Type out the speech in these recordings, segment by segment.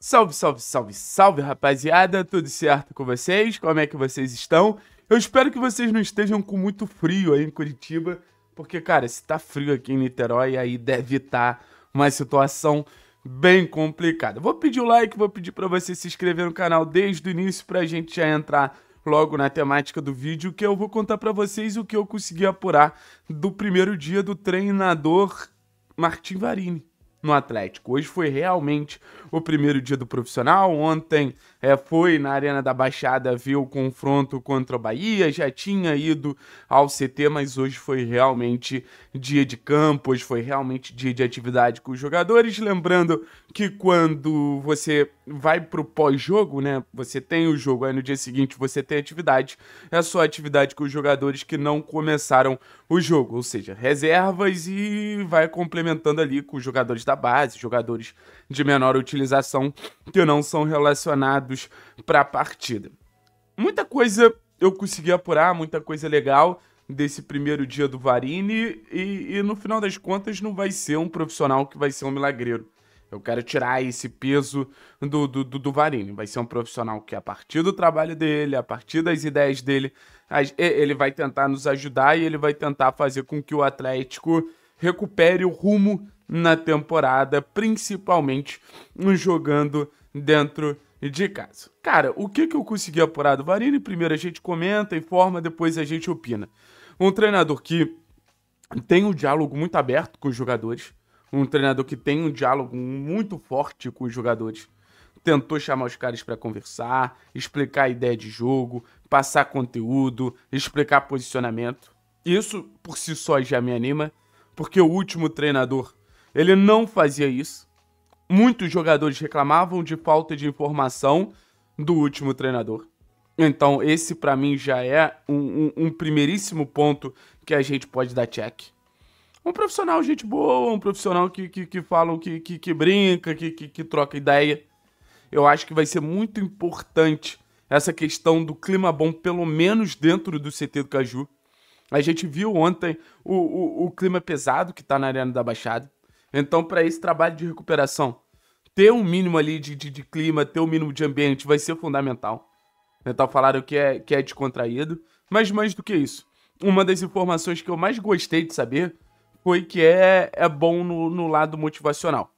Salve, salve, salve, salve, rapaziada! Tudo certo com vocês? Como é que vocês estão? Eu espero que vocês não estejam com muito frio aí em Curitiba, porque, cara, se tá frio aqui em Niterói, aí deve estar tá uma situação bem complicada. Vou pedir o like, vou pedir para você se inscrever no canal desde o início pra gente já entrar logo na temática do vídeo, que eu vou contar para vocês o que eu consegui apurar do primeiro dia do treinador Martin Varini no Atlético. Hoje foi realmente o primeiro dia do profissional, ontem é, foi na Arena da Baixada ver o confronto contra o Bahia, já tinha ido ao CT, mas hoje foi realmente dia de campo, hoje foi realmente dia de atividade com os jogadores. Lembrando que quando você vai para o pós-jogo, né? Você tem o jogo, aí no dia seguinte você tem atividade. É só atividade com os jogadores que não começaram o jogo, ou seja, reservas e vai complementando ali com os jogadores da base, jogadores de menor utilização que não são relacionados para a partida. Muita coisa eu consegui apurar, muita coisa legal desse primeiro dia do Varini e, e, no final das contas não vai ser um profissional que vai ser um milagreiro. Eu quero tirar esse peso do, do, do, do Varini. Vai ser um profissional que, a partir do trabalho dele, a partir das ideias dele, ele vai tentar nos ajudar e ele vai tentar fazer com que o Atlético recupere o rumo na temporada, principalmente jogando dentro de casa. Cara, o que, que eu consegui apurar do Varini? Primeiro a gente comenta, informa, depois a gente opina. Um treinador que tem um diálogo muito aberto com os jogadores, um treinador que tem um diálogo muito forte com os jogadores. Tentou chamar os caras para conversar, explicar a ideia de jogo, passar conteúdo, explicar posicionamento. Isso por si só já me anima, porque o último treinador, ele não fazia isso muitos jogadores reclamavam de falta de informação do último treinador. Então, esse para mim já é um, um, um, primeiríssimo ponto que a gente pode dar check. Um profissional, gente boa, um profissional que, que, que fala, que, que, que brinca, que, que, que troca ideia. Eu acho que vai ser muito importante essa questão do clima bom, pelo menos dentro do CT do Caju. A gente viu ontem o, o, o clima pesado que está na Arena da Baixada. Então, para esse trabalho de recuperação, ter um mínimo ali de, de, de clima, ter um mínimo de ambiente vai ser fundamental. Então né, tá falaram que é, que é descontraído. Mas mais do que isso, uma das informações que eu mais gostei de saber foi que é, é bom no, no lado motivacional.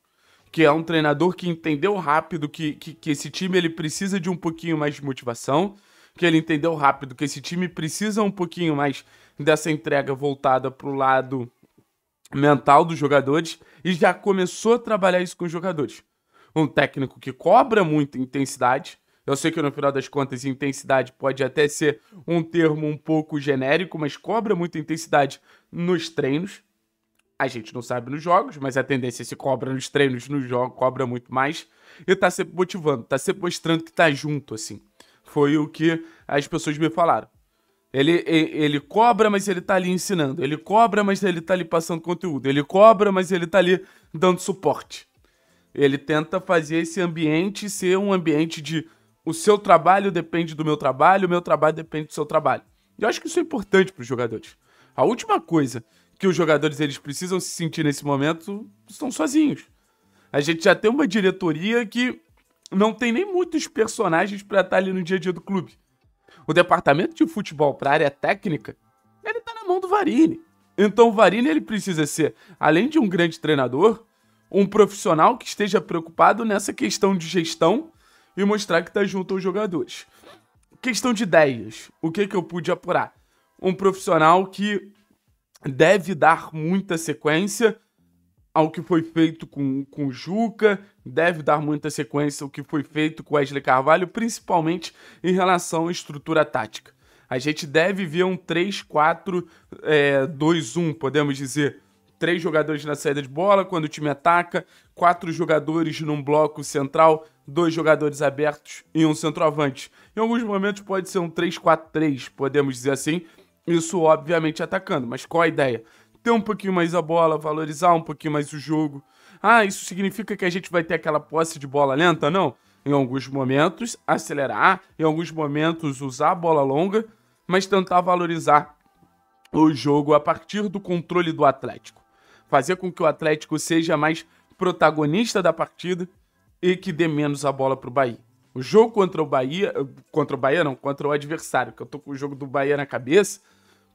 Que é um treinador que entendeu rápido que, que, que esse time ele precisa de um pouquinho mais de motivação, que ele entendeu rápido que esse time precisa um pouquinho mais dessa entrega voltada para o lado mental dos jogadores e já começou a trabalhar isso com os jogadores um técnico que cobra muita intensidade. Eu sei que no final das contas, intensidade pode até ser um termo um pouco genérico, mas cobra muita intensidade nos treinos. A gente não sabe nos jogos, mas a tendência é se cobra nos treinos, nos jogos, cobra muito mais. E tá sempre motivando, tá sempre mostrando que tá junto, assim. Foi o que as pessoas me falaram. Ele, ele cobra, mas ele tá ali ensinando. Ele cobra, mas ele tá ali passando conteúdo. Ele cobra, mas ele tá ali dando suporte. Ele tenta fazer esse ambiente ser um ambiente de o seu trabalho depende do meu trabalho, o meu trabalho depende do seu trabalho. E eu acho que isso é importante para os jogadores. A última coisa que os jogadores eles precisam se sentir nesse momento são sozinhos. A gente já tem uma diretoria que não tem nem muitos personagens para estar tá ali no dia a dia do clube. O departamento de futebol para a área técnica, ele tá na mão do Varini. Então o Varini ele precisa ser, além de um grande treinador, um profissional que esteja preocupado nessa questão de gestão e mostrar que está junto aos jogadores. Questão de ideias. O que, que eu pude apurar? Um profissional que deve dar muita sequência ao que foi feito com, com o Juca, deve dar muita sequência ao que foi feito com o Wesley Carvalho, principalmente em relação à estrutura tática. A gente deve ver um 3-4-2-1, é, eh, podemos dizer três jogadores na saída de bola quando o time ataca, quatro jogadores num bloco central, dois jogadores abertos e um centroavante. Em alguns momentos pode ser um 3-4-3, podemos dizer assim, isso obviamente atacando, mas qual a ideia? Ter um pouquinho mais a bola, valorizar um pouquinho mais o jogo. Ah, isso significa que a gente vai ter aquela posse de bola lenta? Não. Em alguns momentos, acelerar, em alguns momentos, usar a bola longa, mas tentar valorizar o jogo a partir do controle do Atlético fazer com que o Atlético seja mais protagonista da partida e que dê menos a bola para o Bahia. O jogo contra o Bahia, eh, contra o Bahia não, contra o adversário, que eu tô com o jogo do Bahia na cabeça,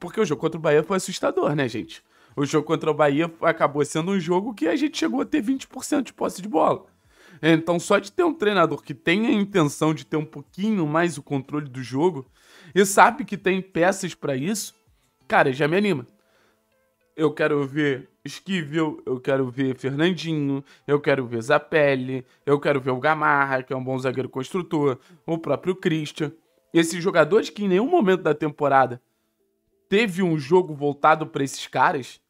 porque o jogo contra o Bahia foi assustador, né, gente? O jogo contra o Bahia acabou sendo um jogo que a gente chegou a ter 20% de posse de bola. Então, só de ter um treinador que tem a intenção de ter um pouquinho mais o controle do jogo e sabe que tem peças para isso, cara, já me anima eu quero ver Esquivel, eu quero ver Fernandinho, eu quero ver Zapelli, eu quero ver o Gamarra, que é um bom zagueiro construtor, o próprio Christian. Esses jogadores que em nenhum momento da temporada teve um jogo voltado para esses caras,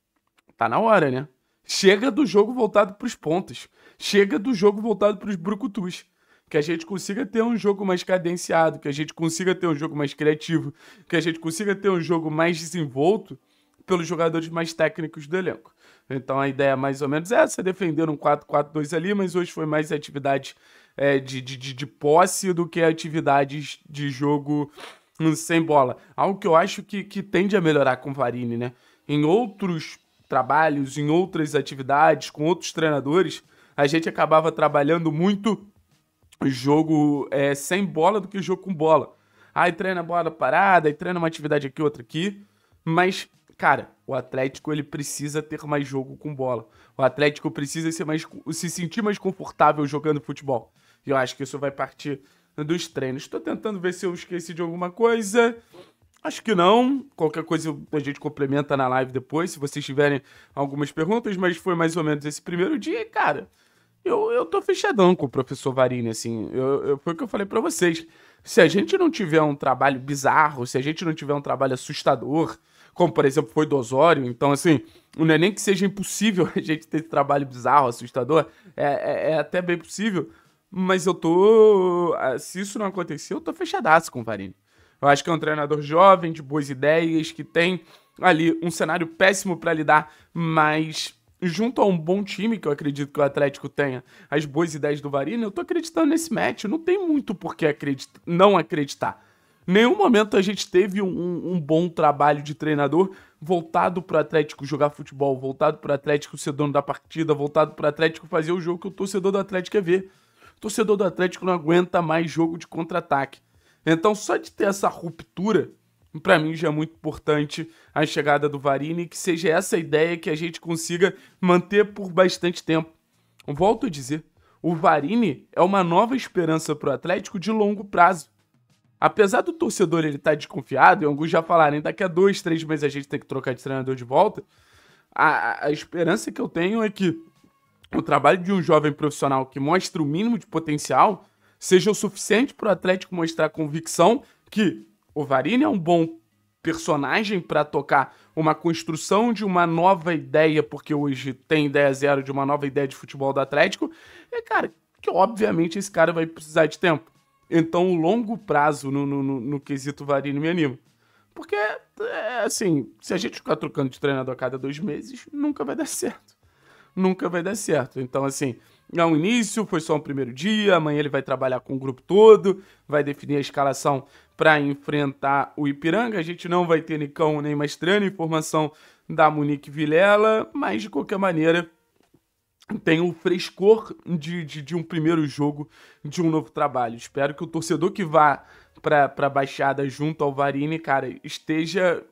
tá na hora, né? Chega do jogo voltado para os pontos. Chega do jogo voltado para os brucutus que a gente consiga ter um jogo mais cadenciado, que a gente consiga ter um jogo mais criativo, que a gente consiga ter um jogo mais desenvolto pelos jogadores mais técnicos do elenco. Então a ideia mais ou menos é essa, defender um 4-4-2 ali, mas hoje foi mais atividade é, de, de, de, de posse do que atividades de jogo hum, sem bola. Algo que eu acho que, que tende a melhorar com o Varini, né? Em outros trabalhos, em outras atividades, com outros treinadores, a gente acabava trabalhando muito jogo é, sem bola do que jogo com bola. Aí treina bola parada, aí treina uma atividade aqui, outra aqui. Mas Cara, o Atlético ele precisa ter mais jogo com bola. O Atlético precisa ser mais, se sentir mais confortável jogando futebol. E eu acho que isso vai partir dos treinos. Estou tentando ver se eu esqueci de alguma coisa. Acho que não. Qualquer coisa a gente complementa na live depois, se vocês tiverem algumas perguntas. Mas foi mais ou menos esse primeiro dia, e, cara. Eu, eu tô fechadão com o professor Varini, assim. Eu, eu, foi o que eu falei para vocês se a gente não tiver um trabalho bizarro, se a gente não tiver um trabalho assustador, como por exemplo foi do Osório, então assim, não é nem que seja impossível a gente ter esse trabalho bizarro, assustador, é, é, é até bem possível, mas eu tô. Ah, se isso não acontecer, eu tô fechadaço com o Varini. Eu acho que é um treinador jovem, de boas ideias, que tem ali um cenário péssimo para lidar, mas junto a um bom time, que eu acredito que o Atlético tenha as boas ideias do Varina, eu tô acreditando nesse match. Não tem muito por que acreditar, não acreditar. Nenhum momento a gente teve um, um bom trabalho de treinador voltado para o Atlético jogar futebol, voltado para o Atlético ser dono da partida, voltado para o Atlético fazer o jogo que o torcedor do Atlético quer ver. O torcedor do Atlético não aguenta mais jogo de contra-ataque. Então, só de ter essa ruptura para mim já é muito importante a chegada do Varini, que seja essa ideia que a gente consiga manter por bastante tempo. Volto a dizer, o Varini é uma nova esperança para o Atlético de longo prazo. Apesar do torcedor ele estar tá desconfiado, e alguns já falarem daqui a dois, três meses a gente tem que trocar de treinador de volta, a, a esperança que eu tenho é que o trabalho de um jovem profissional que mostre o mínimo de potencial seja o suficiente para o Atlético mostrar convicção que o Varini é um bom personagem para tocar uma construção de uma nova ideia, porque hoje tem ideia zero de uma nova ideia de futebol do Atlético, é, cara, que obviamente esse cara vai precisar de tempo. Então, o longo prazo no, no, no, no quesito Varini me anima. Porque, é, assim, se a gente ficar trocando de treinador a cada dois meses, nunca vai dar certo. Nunca vai dar certo. Então, assim, é um início, foi só um primeiro dia, amanhã ele vai trabalhar com o grupo todo, vai definir a escalação para enfrentar o Ipiranga. A gente não vai ter Nicão nem Mastrano, informação da Monique Vilela, mas de qualquer maneira tem o frescor de, de, de, um primeiro jogo de um novo trabalho. Espero que o torcedor que vá para a Baixada junto ao Varini, cara, esteja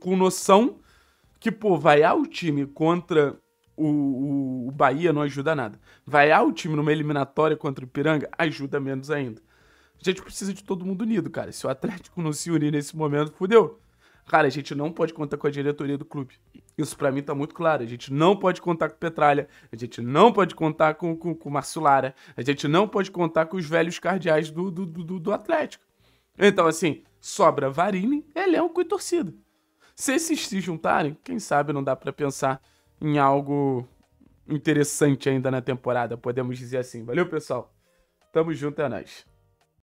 com noção que, pô, vaiar o time contra o, o, o Bahia não ajuda nada. Vaiar o time numa eliminatória contra o Ipiranga ajuda menos ainda. A gente precisa de todo mundo unido, cara. Se o Atlético não se unir nesse momento, fudeu. Cara, a gente não pode contar com a diretoria do clube. Isso para mim tá muito claro. A gente não pode contar com Petralha, a gente não pode contar com, com, com Lara. a gente não pode contar com os velhos cardeais do, do, do, do Atlético. Então, assim, sobra Varini, elenco e torcida. Se esses se juntarem, quem sabe não dá para pensar em algo interessante ainda na temporada, podemos dizer assim. Valeu, pessoal. Tamo junto, é nóis.